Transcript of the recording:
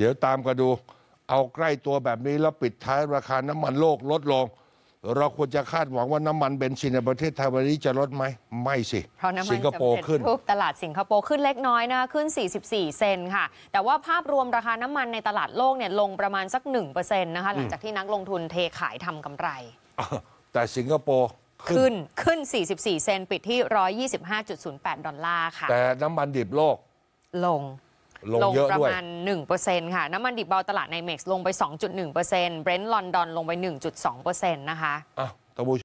เดี๋ยวตามกันดู เอาใกล้ตัวแบบนี้ แล้วปิดท้ายราคาน้ำมันโลกลดลง เราควรจะคาดหวังว่าน้ำมันเบนซินในประเทศไทยวันนี้จะลดไหมไม่สิเพราะน้ำมันสิงคโปร์ขึ้นตลาดสิงคโปร์ขึ้นเล็กน้อยนะขึ้น 44 เซนค่ะ แต่ว่าภาพรวมราคา น้ำมันในตลาดโลกเนี่ยลงประมาณสัก1%นะคะหลังจากที่นักลงทุนเทขายทำกำไร แต่สิงคโปร์ขึ้นขึ้น 44 เซนปิดที่ 125.08 ดอลลาร์ค่ะ แต่น้ำมันดิบโลกลงลงเยอประมาณ1%ค่ะน้ำมันดิบเบาตลาดในเม็กซ์ ลงไป 2.1%เบรนท์ลอนดอนลงไป 1.2%นะคะู